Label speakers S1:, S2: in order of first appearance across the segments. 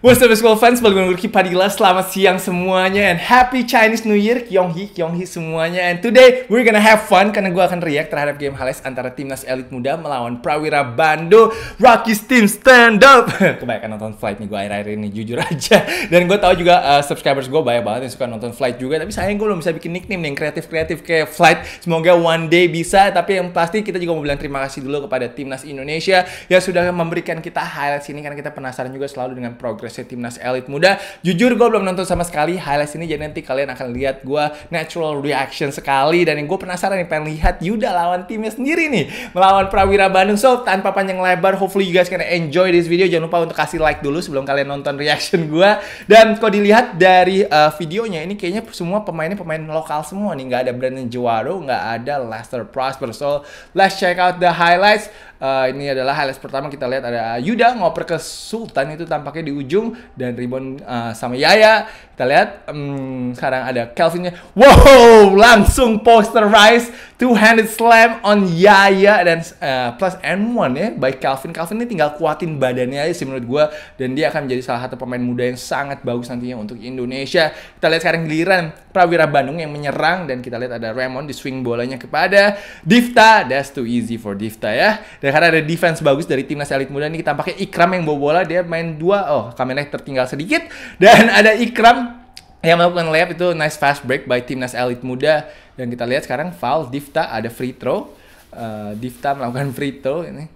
S1: What's up school fans, balik lagi Padilla, selamat siang semuanya and happy Chinese New Year, Kyonghi, Kyonghi semuanya and today we're gonna have fun karena gue akan react terhadap game Hales antara Timnas Elit Muda melawan Prawira Bando Rockies Team Stand Up kebanyakan nonton flight nih gue akhir-akhir ini, jujur aja dan gue tahu juga uh, subscribers gue banyak banget yang suka nonton flight juga tapi sayang gue belum bisa bikin nickname yang kreatif-kreatif kayak flight semoga one day bisa tapi yang pasti kita juga mau bilang terima kasih dulu kepada Timnas Indonesia yang sudah memberikan kita highlight sini, karena kita penasaran juga selalu dengan progres progresnya timnas elit muda. Jujur gue belum nonton sama sekali highlight ini jadi nanti kalian akan lihat gue natural reaction sekali dan yang gue penasaran nih, pengen lihat Yuda lawan timnya sendiri nih melawan Prawira Bandung. So tanpa panjang lebar hopefully you guys can enjoy this video. Jangan lupa untuk kasih like dulu sebelum kalian nonton reaction gue. Dan kalau dilihat dari uh, videonya ini kayaknya semua pemainnya pemain lokal semua nih. Gak ada Brandon Juaro, gak ada Lester Prosper. So let's check out the highlights uh, ini adalah highlight pertama kita lihat ada Yuda ngoper ke Sultan itu tampaknya di ujung dan Ribbon uh, eh, sama Yaya. Kita lihat um, sekarang ada Kelvinnya. Wow, langsung posterize two-handed slam on Yaya dan uh, plus N1 ya by Kelvin Kelvin ini tinggal kuatin badannya aja sih menurut gue dan dia akan menjadi salah satu pemain muda yang sangat bagus nantinya untuk Indonesia. Kita lihat sekarang giliran Prawira Bandung yang menyerang dan kita lihat ada Raymond di swing bolanya kepada Difta. That's too easy for Difta ya. Dan dan ya, karena ada defense bagus dari timnas elit muda ini kita pakai Ikram yang bawa bola dia main dua oh Kamenek tertinggal sedikit dan ada Ikram yang melakukan layup itu nice fast break by timnas elit muda dan kita lihat sekarang foul Difta ada free throw uh, Difta melakukan free throw ini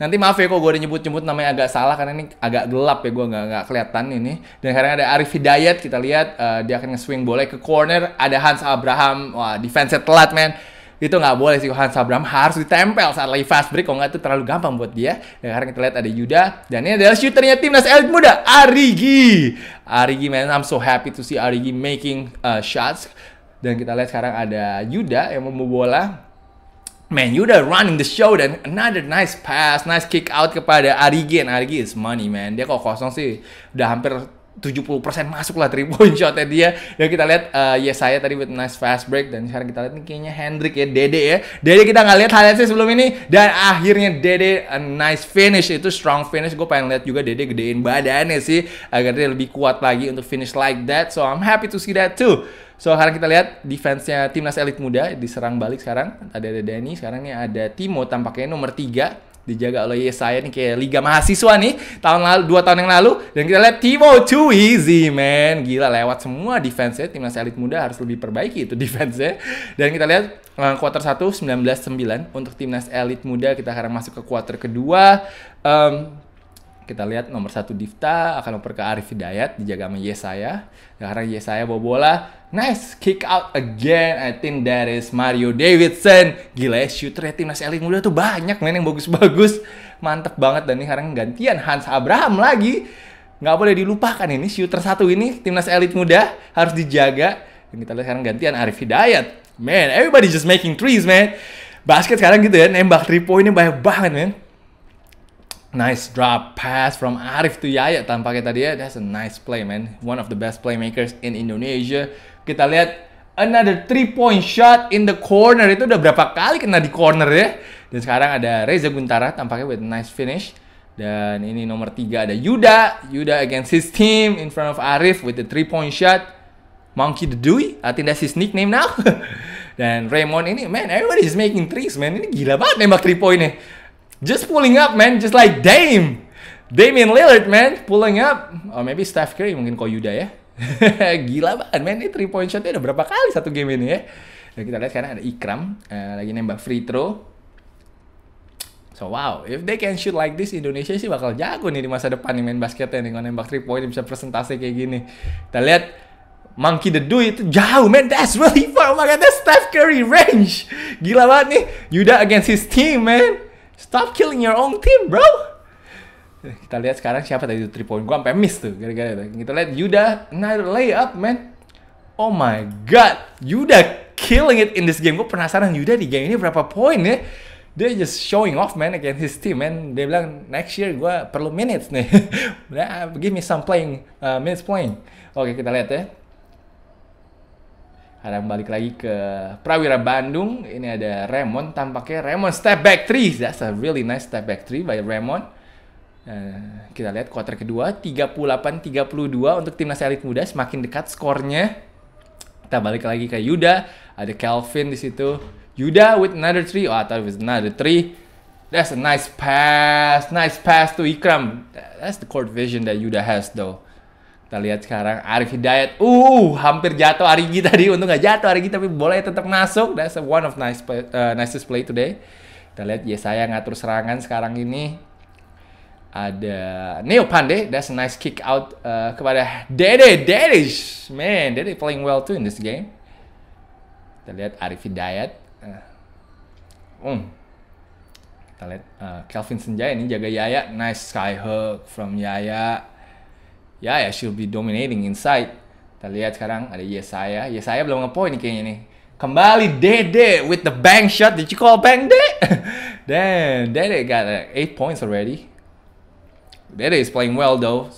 S1: Nanti maaf ya kok gue udah nyebut-nyebut namanya agak salah karena ini agak gelap ya gue nggak nggak kelihatan ini. Dan sekarang ada Arif Hidayat kita lihat uh, dia akan nge-swing bola ke corner ada Hans Abraham wah defense telat man itu nggak boleh sih Hans Abraham harus ditempel saat lagi fast break kalau nggak itu terlalu gampang buat dia dan sekarang kita lihat ada Yuda dan ini adalah shooternya timnas elit muda Arigi Arigi man I'm so happy to see Arigi making uh, shots dan kita lihat sekarang ada Yuda yang membawa bola Man, Yuda running the show dan another nice pass, nice kick out kepada Arigi. And Arigi is money, man. Dia kok kosong sih udah hampir 70% masuk lah 3 point shotnya dia dan kita lihat uh, eh, ya saya tadi with nice fast break dan sekarang kita lihat nih kayaknya Hendrik ya Dede ya Dede kita nggak lihat highlightnya sebelum ini dan akhirnya Dede a nice finish itu strong finish gue pengen lihat juga Dede gedein badannya sih agar dia lebih kuat lagi untuk finish like that so I'm happy to see that too So sekarang kita lihat defense-nya timnas elit muda diserang balik sekarang. Ada ada Dani, sekarang ini ada Timo tampaknya nomor 3 dijaga oleh Yesaya nih kayak liga mahasiswa nih tahun lalu dua tahun yang lalu dan kita lihat Timo too easy man gila lewat semua defense-nya timnas elit muda harus lebih perbaiki itu defense-nya dan kita lihat uh, quarter 1 19-9 untuk timnas elit muda kita sekarang masuk ke quarter kedua um, kita lihat nomor satu Difta akan oper ke Arif Hidayat dijaga sama Yesaya. Sekarang Yesaya bawa bola. Nice kick out again. I think that is Mario Davidson. Gila ya rate timnas elit muda tuh banyak main yang bagus-bagus. Mantep banget dan ini sekarang gantian Hans Abraham lagi. Nggak boleh dilupakan ini shooter satu ini timnas elit muda harus dijaga. Dan kita lihat sekarang gantian Arif Hidayat. Man, everybody just making trees man. Basket sekarang gitu ya, nembak 3 ini banyak banget, man Nice drop pass from Arif to Yaya tampaknya tadi ya. That's a nice play man. One of the best playmakers in Indonesia. Kita lihat another three point shot in the corner itu udah berapa kali kena di corner ya. Dan sekarang ada Reza Guntara tampaknya with nice finish. Dan ini nomor tiga ada Yuda. Yuda against his team in front of Arif with the three point shot. Monkey the Dewey, I think that's his nickname now. Dan Raymond ini, man, everybody is making threes, man. Ini gila banget nembak three pointnya just pulling up, man. Just like Dame, Damian Lillard, man, pulling up. Oh, maybe Steph Curry, mungkin yuda ya. Gila banget, man. Ini three point shotnya udah berapa kali satu game ini ya? Dan kita lihat sekarang ada Ikram uh, lagi nembak free throw. So wow, if they can shoot like this, Indonesia sih bakal jago nih di masa depan nih main basketnya nih kalau nembak three point bisa presentasi kayak gini. Kita lihat Monkey the Do itu jauh, man. That's really far. Oh my God, that's Steph Curry range. Gila banget nih. Yuda against his team, man. Stop killing your own team, bro. Kita lihat sekarang siapa tadi itu point gua sampai miss tuh gara-gara itu. Kita lihat Yuda another layup, man. Oh my god, Yuda killing it in this game. Gue penasaran Yuda di game ini berapa poin ya? Dia just showing off man against his team man. Dia bilang next year gue perlu minutes nih. Nah, give me some playing uh, minutes playing. Oke kita lihat ya. Sekarang balik lagi ke Prawira Bandung. Ini ada Raymond. Tampaknya Raymond step back three. That's a really nice step back three by Raymond. Uh, kita lihat quarter kedua 38-32 untuk timnas elit muda semakin dekat skornya. Kita balik lagi ke Yuda. Ada Kelvin di situ. Yuda with another three. Oh, I thought it was another three. That's a nice pass. Nice pass to Ikram. That's the court vision that Yuda has though. Kita lihat sekarang Arif Hidayat. Uh, hampir jatuh Arigi tadi. Untung nggak jatuh Arigi tapi boleh tetap masuk. That's one of nice play, uh, nicest play today. Kita lihat ya saya ngatur serangan sekarang ini. Ada Neo Pandey. That's a nice kick out uh, kepada Dede. Dede, man, Dede playing well too in this game. Kita lihat Arif Hidayat. Uh, um. Kita lihat uh, Kelvin Senjaya ini jaga Yaya. Nice sky hook from Yaya ya ya she'll be dominating inside. Kita lihat sekarang ada Yesaya. Yesaya belum ngepoint kayaknya nih. Kembali Dede with the bang shot. Did you call bang Dede? Damn, Dede got like uh, 8 points already. Dede is playing well though.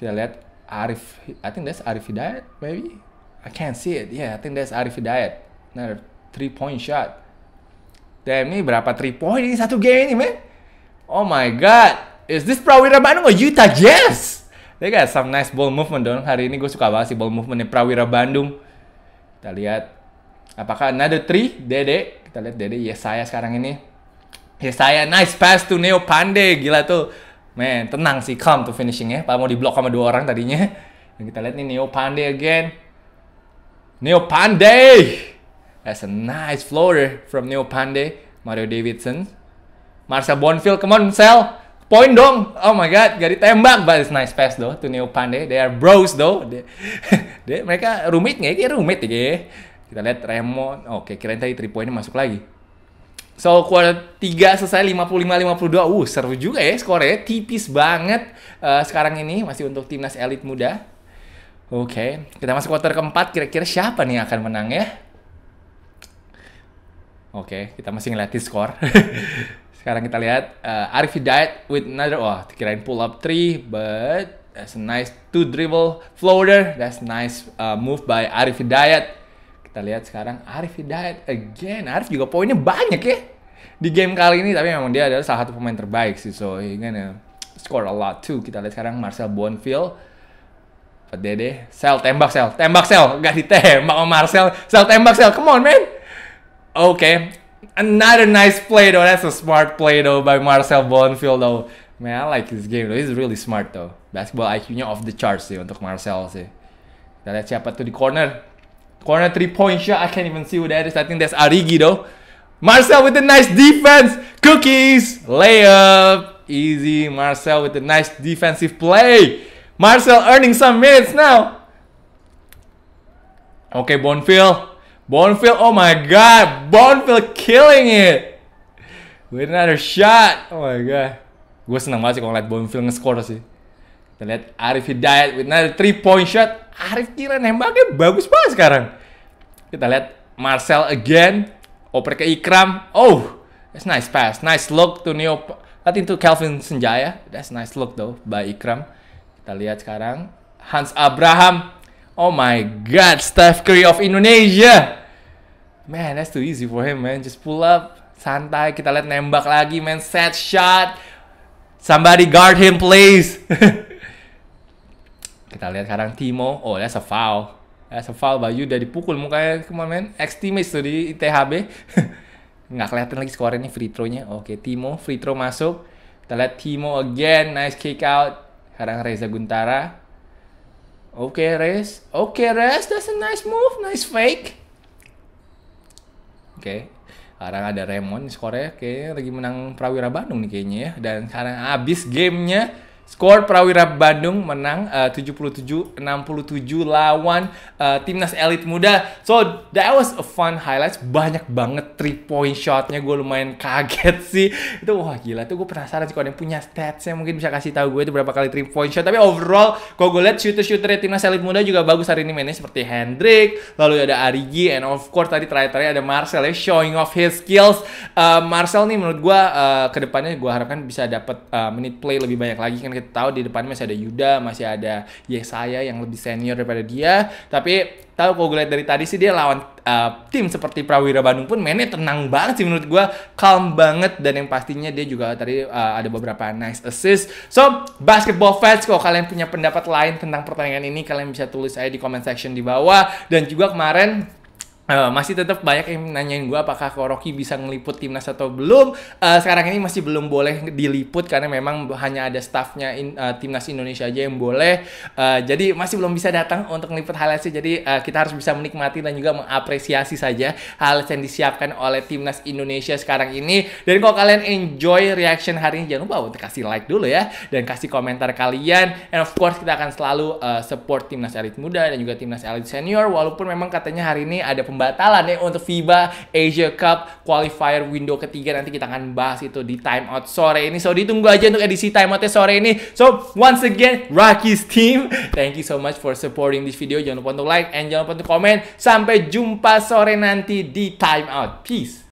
S1: Kita lihat Arif, I think that's Arif Hidayat maybe. I can't see it. Yeah, I think that's Arif Hidayat. Another three point shot. Damn, ini berapa three point ini satu game ini, man? Oh my god. Is this Prawira Bandung or Utah Jazz? Yes! They ya got some nice ball movement dong. Hari ini gue suka banget sih ball movementnya Prawira Bandung. Kita lihat apakah another three Dede. Kita lihat Dede iya, saya sekarang ini. Iya, saya nice pass to Neo Pande. Gila tuh. Man, tenang sih calm tuh finishingnya. Pak mau diblok sama dua orang tadinya. Dan kita lihat nih Neo Pande again. Neo Pande. That's a nice floater from Neo Pande. Mario Davidson. Marcel Bonfield, come on, Sel. Point dong. Oh my god, gak ditembak. But it's nice pass though to Neo pande, They are bros though. They, they, mereka rumit nggak? ya? rumit ya. Kita lihat Raymond, Oke, okay, kira tadi 3 poinnya masuk lagi. So quarter 3 selesai 55-52. Uh, seru juga ya skornya. Ya. Tipis banget uh, sekarang ini masih untuk timnas elit muda. Oke, okay. kita masuk quarter keempat. Kira-kira siapa nih yang akan menang ya? Oke, okay, kita masih ngeliatin skor. Sekarang kita lihat uh, Arif Hidayat with another wah, oh, kirain pull up three, but that's a nice two dribble floater. That's nice uh, move by Arif Hidayat. Kita lihat sekarang Arif Hidayat again. Arif juga poinnya banyak ya di game kali ini, tapi memang dia adalah salah satu pemain terbaik sih. So, he gonna score a lot too. Kita lihat sekarang Marcel Bonfield. Dede, sel tembak sel, tembak sel, gak ditembak sama Marcel, sel tembak sel, come on man, Okay, another nice play though. That's a smart play though by Marcel Bonfield though. Man, I like this game though. He's really smart though. Basketball IQ-nya off the charts sih eh, untuk Marcel sih. Eh. Kita lihat siapa tuh di corner. Corner three point shot. I can't even see who that is. I think that's Arigi though. Marcel with a nice defense. Cookies layup. Easy. Marcel with a nice defensive play. Marcel earning some minutes now. Okay, Bonfield. Bonfield, oh my god, Bonfield killing it with another shot. Oh my god, gue senang banget sih kalau liat Bonfield nge-score sih. Kita liat Arif Hidayat with another 3 point shot. Arif kira nembaknya bagus banget sekarang. Kita liat Marcel again, oper ke Ikram. Oh, that's nice pass, nice look to Neo. I think Kelvin Senjaya. That's nice look though by Ikram. Kita lihat sekarang Hans Abraham. Oh my God, Steph Curry of Indonesia man, that's too easy for him, man. Just pull up, santai. Kita lihat nembak lagi, man. Set shot. Somebody guard him, please. kita lihat sekarang Timo. Oh, that's a foul. That's a foul. Bayu udah dipukul mukanya. Come on, man. Ex-teammates tuh di THB. Nggak kelihatan lagi skornya free throw-nya. Oke, okay, Timo. Free throw masuk. Kita lihat Timo again. Nice kick out. Sekarang Reza Guntara. Oke, okay, Rez. Oke, okay, Rez. That's a nice move. Nice fake. Oke. Sekarang ada Raymond skornya kayaknya lagi menang Prawira Bandung nih kayaknya ya. Dan sekarang abis gamenya Skor Prawira Bandung menang eh, uh, 77-67 lawan uh, timnas elit muda. So that was a fun highlights. Banyak banget three point shotnya. Gue lumayan kaget sih. Itu wah gila. Tuh gue penasaran sih kalau yang punya statsnya mungkin bisa kasih tahu gue itu berapa kali three point shot. Tapi overall kalau gue lihat shooter shooter timnas elit muda juga bagus hari ini mainnya seperti Hendrik. Lalu ada Arigi and of course tadi terakhir-terakhir ada Marcel ya showing off his skills. Uh, Marcel nih menurut gue uh, kedepannya gue harapkan bisa dapat uh, menit play lebih banyak lagi kan kita tahu di depannya masih ada Yuda, masih ada Yesaya yang lebih senior daripada dia. Tapi tahu kalau gue lihat dari tadi sih dia lawan uh, tim seperti Prawira Bandung pun mainnya tenang banget sih menurut gue, calm banget dan yang pastinya dia juga tadi uh, ada beberapa nice assist. So, basketball fans kalau kalian punya pendapat lain tentang pertandingan ini kalian bisa tulis aja di comment section di bawah dan juga kemarin Uh, masih tetap banyak yang nanyain gue apakah Koroki bisa ngeliput timnas atau belum. Uh, sekarang ini masih belum boleh diliput karena memang hanya ada staffnya in, uh, timnas Indonesia aja yang boleh. Uh, jadi masih belum bisa datang untuk ngeliput highlightsnya. Jadi uh, kita harus bisa menikmati dan juga mengapresiasi saja hal yang disiapkan oleh timnas Indonesia sekarang ini. Dan kalau kalian enjoy reaction hari ini jangan lupa untuk kasih like dulu ya dan kasih komentar kalian. And of course kita akan selalu uh, support timnas elit muda dan juga timnas elit senior. Walaupun memang katanya hari ini ada pembahasan pembatalan ya untuk FIBA Asia Cup qualifier window ketiga nanti kita akan bahas itu di timeout sore ini. So ditunggu aja untuk edisi timeoutnya sore ini. So once again Rockies team, thank you so much for supporting this video. Jangan lupa untuk like and jangan lupa untuk comment Sampai jumpa sore nanti di timeout Peace.